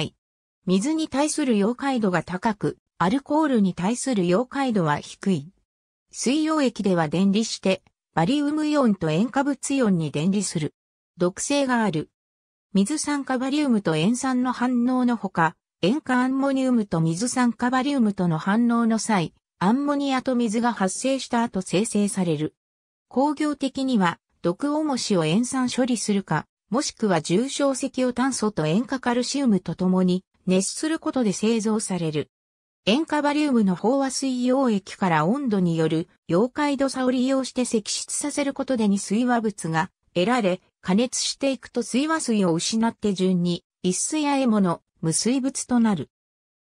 い。水に対する溶解度が高く、アルコールに対する溶解度は低い。水溶液では電離して、バリウムイオンと塩化物イオンに電離する。毒性がある。水酸化バリウムと塩酸の反応のほか、塩化アンモニウムと水酸化バリウムとの反応の際、アンモニアと水が発生した後生成される。工業的には、毒重しを塩酸処理するか、もしくは重症石を炭素と塩化カルシウムとともに熱することで製造される。塩化バリウムの飽和水溶液から温度による溶解度差を利用して積出させることでに水和物が得られ、加熱していくと水和水を失って順に、一水や獲物、無水物となる。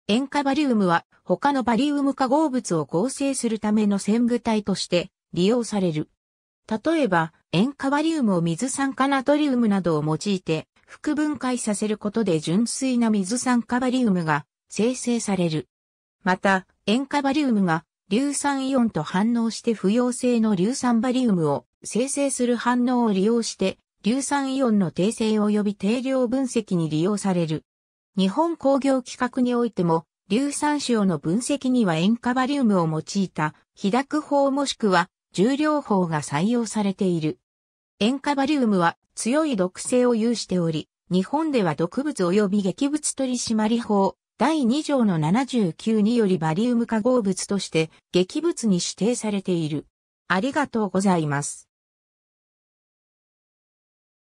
塩化バリウムは他のバリウム化合物を合成するための染具体として利用される。例えば、塩化バリウムを水酸化ナトリウムなどを用いて、複分解させることで純粋な水酸化バリウムが生成される。また、塩化バリウムが硫酸イオンと反応して不溶性の硫酸バリウムを生成する反応を利用して、硫酸イオンの定性及び定量分析に利用される。日本工業規格においても、硫酸塩の分析には塩化バリウムを用いた、被濁法もしくは重量法が採用されている。塩化バリウムは強い毒性を有しており、日本では毒物及び劇物取締法第2条の79によりバリウム化合物として劇物に指定されている。ありがとうございます。